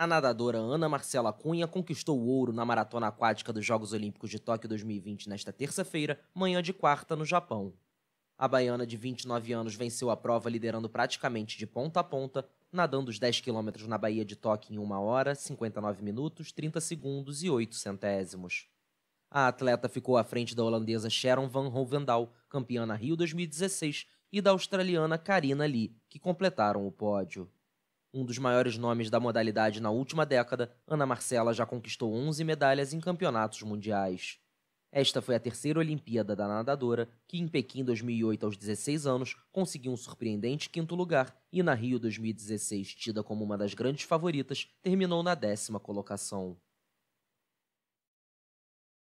A nadadora Ana Marcela Cunha conquistou o ouro na maratona aquática dos Jogos Olímpicos de Tóquio 2020 nesta terça-feira, manhã de quarta, no Japão. A baiana de 29 anos venceu a prova liderando praticamente de ponta a ponta, nadando os 10 quilômetros na Baía de Tóquio em 1 hora, 59 minutos, 30 segundos e 8 centésimos. A atleta ficou à frente da holandesa Sharon van Hovendal, campeã na Rio 2016, e da australiana Karina Lee, que completaram o pódio um dos maiores nomes da modalidade na última década, Ana Marcela já conquistou 11 medalhas em campeonatos mundiais. Esta foi a terceira Olimpíada da nadadora, que em Pequim 2008, aos 16 anos, conseguiu um surpreendente quinto lugar e na Rio 2016, tida como uma das grandes favoritas, terminou na décima colocação.